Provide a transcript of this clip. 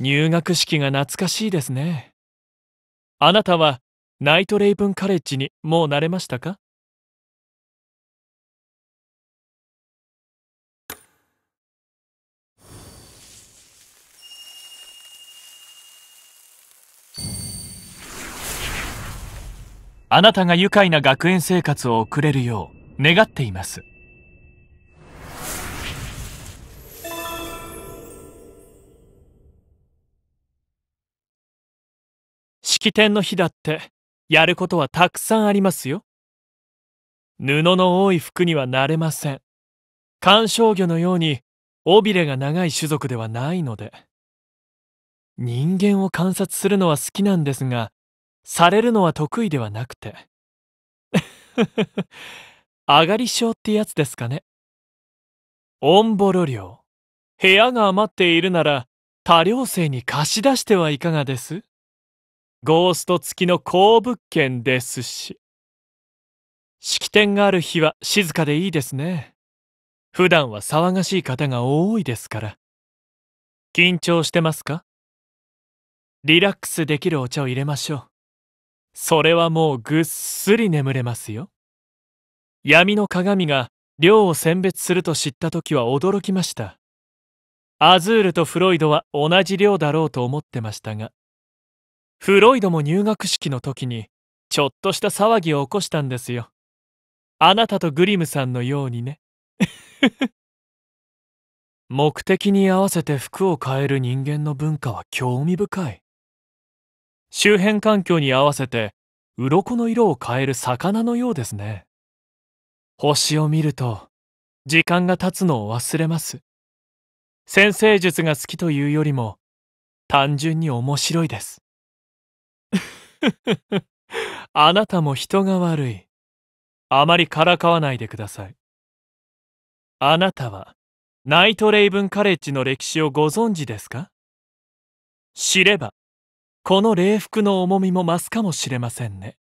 入学式が懐かしいですね。あなたはナイトレイブンカレッジにもう慣れましたかあなたが愉快な学園生活を送れるよう願っています。式典の日だってやることはたくさんありますよ布の多い服にはなれません観賞魚のように尾びれが長い種族ではないので人間を観察するのは好きなんですがされるのは得意ではなくて 上がり症ってやつですかねオンボロ寮部屋が余っているなら多寮生に貸し出してはいかがですゴースト付きの好物件ですし。式典がある日は静かでいいですね。普段は騒がしい方が多いですから。緊張してますかリラックスできるお茶を入れましょう。それはもうぐっすり眠れますよ。闇の鏡が量を選別すると知った時は驚きました。アズールとフロイドは同じ量だろうと思ってましたが。フロイドも入学式の時にちょっとした騒ぎを起こしたんですよあなたとグリムさんのようにね 目的に合わせて服を変える人間の文化は興味深い周辺環境に合わせて鱗の色を変える魚のようですね星を見ると時間が経つのを忘れます先生術が好きというよりも単純に面白いです あなたも人が悪い。あまりからかわないでください。あなたは、ナイト・レイブン・カレッジの歴史をご存知ですか知れば、この礼服の重みも増すかもしれませんね。